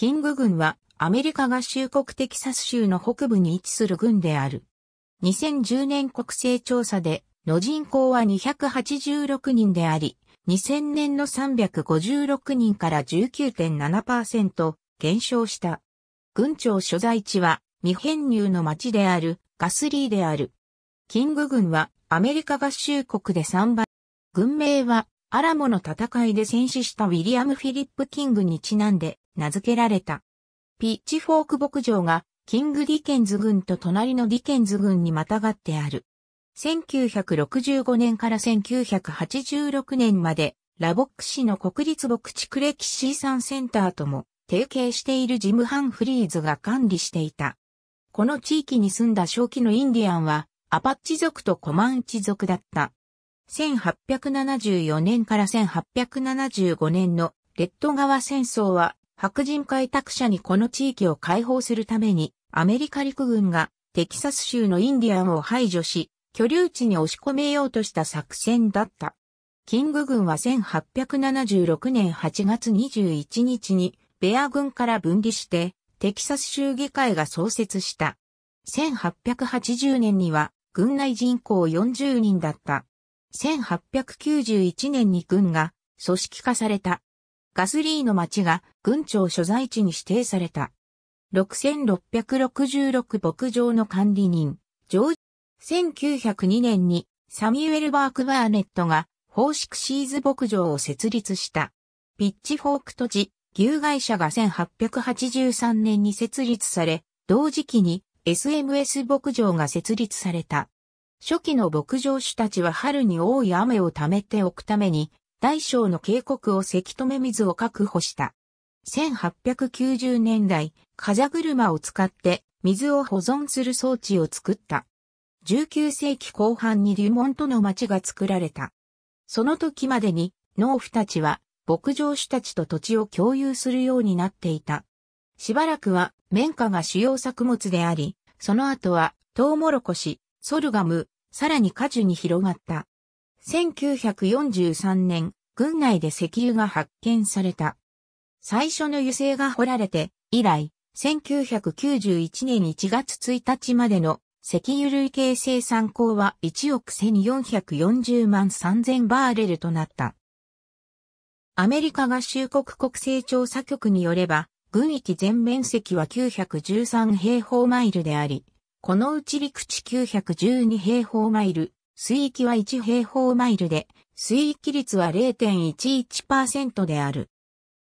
キング軍はアメリカ合衆国テキサス州の北部に位置する軍である。2010年国勢調査での人口は286人であり、2000年の356人から19.7%減少した。軍庁所在地は未編入の町であるガスリーである。キング軍はアメリカ合衆国で3番。軍名はアラモの戦いで戦死したウィリアム・フィリップ・キングにちなんで名付けられた。ピッチフォーク牧場がキング・ディケンズ軍と隣のディケンズ軍にまたがってある。1965年から1986年までラボック市の国立牧畜歴史遺産センターとも提携しているジム・ハンフリーズが管理していた。この地域に住んだ正規のインディアンはアパッチ族とコマンチ族だった。1874年から1875年のレッド川戦争は白人開拓者にこの地域を解放するために、アメリカ陸軍がテキサス州のインディアンを排除し、居留地に押し込めようとした作戦だった。キング軍は1876年8月21日にベア軍から分離して、テキサス州議会が創設した。1880年には軍内人口40人だった。1891年に軍が組織化された。ガスリーの町が軍庁所在地に指定された。6666牧場の管理人、ジョージ、1902年にサミュエル・バーク・バーネットが宝式シーズ牧場を設立した。ピッチフォーク土地、牛会社が1883年に設立され、同時期に SMS 牧場が設立された。初期の牧場主たちは春に多い雨を貯めておくために、大小の渓谷をせき止め水を確保した。1890年代、風車を使って水を保存する装置を作った。19世紀後半にリュモントの町が作られた。その時までに農夫たちは牧場主たちと土地を共有するようになっていた。しばらくは綿花が主要作物であり、その後はトウモロコシ、ソルガム、さらに果樹に広がった。1943年、軍内で石油が発見された。最初の油性が掘られて、以来、1991年1月1日までの石油類型生産口は1億1440万3000バーレルとなった。アメリカ合衆国国勢調査局によれば、軍域全面積は913平方マイルであり、このうち陸地912平方マイル、水域は1平方マイルで、水域率は0.11%である。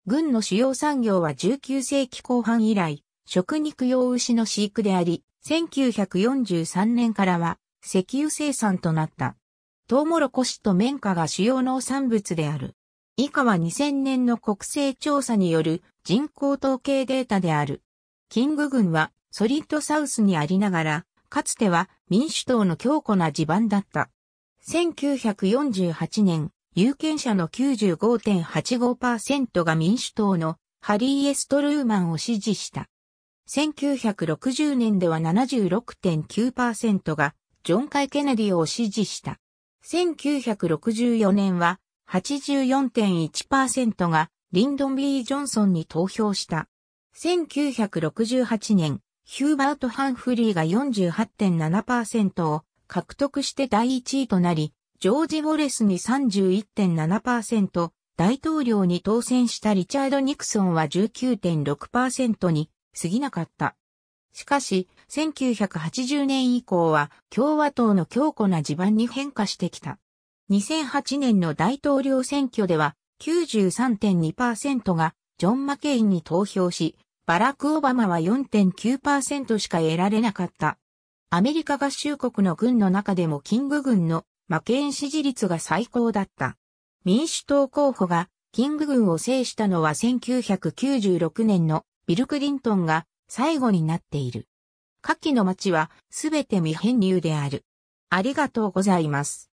軍の主要産業は19世紀後半以来、食肉用牛の飼育であり、1943年からは石油生産となった。トウモロコシと綿花が主要農産物である。以下は2000年の国勢調査による人口統計データである。キング軍はソリッドサウスにありながら、かつては民主党の強固な地盤だった。1948年、有権者の95.85%が民主党のハリー・エストルーマンを支持した。1960年では76.9%がジョン・カイ・ケネディを支持した。1964年は84.1%がリンドン・ビー・ジョンソンに投票した。1968年、ヒューバート・ハンフリーが48.7%を獲得して第1位となり、ジョージ・ウォレスに31.7%、大統領に当選したリチャード・ニクソンは19.6%に過ぎなかった。しかし、1980年以降は共和党の強固な地盤に変化してきた。2008年の大統領選挙では93.2%がジョン・マケインに投票し、バラク・オバマは4.9%しか得られなかった。アメリカ合衆国の軍の中でもキング軍のマケイン支持率が最高だった。民主党候補がキング軍を制したのは1996年のビル・クリントンが最後になっている。下記の街はすべて未編入である。ありがとうございます。